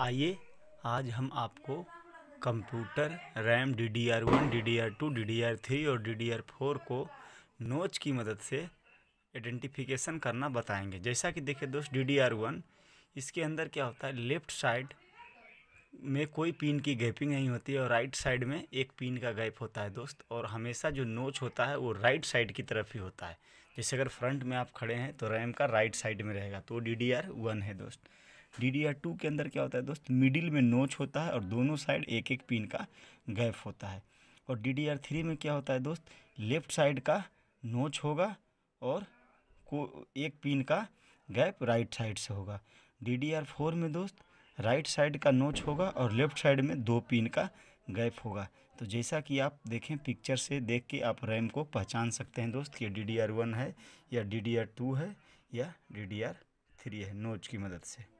आइए आज हम आपको computer RAM DDR D DDR two DDR D आर टू डी डी आर थ्री और डी डी आर फोर को नोच की मदद से आइडेंटिफिकेशन करना बताएंगे जैसा कि देखिए दोस्त डी डी आर वन इसके अंदर क्या होता है लेफ्ट साइड में कोई पिन की गैपिंग नहीं होती है और राइट साइड में एक पिन का गैप होता है दोस्त और हमेशा जो नोच होता है वो राइट साइड की तरफ ही होता है जैसे अगर फ्रंट में आप खड़े हैं तो रैम का राइट साइड में रहेगा तो डी डी आर वन है दोस्त डी डी आर टू के अंदर क्या होता है दोस्त मिडिल में नोच होता है और दोनों साइड एक एक पिन का गैप होता है और डी डी आर थ्री में क्या होता है दोस्त लेफ्ट साइड का नोच होगा और को एक पिन का गैप राइट साइड से होगा डी डी आर फोर में दोस्त राइट साइड का नोच होगा और लेफ्ट साइड में दो पिन का गैप होगा तो जैसा कि आप देखें पिक्चर से देख के आप रैम को पहचान सकते हैं दोस्त कि डी डी आर वन है या डी डी आर टू है या डी डी आर थ्री है नोच की मदद से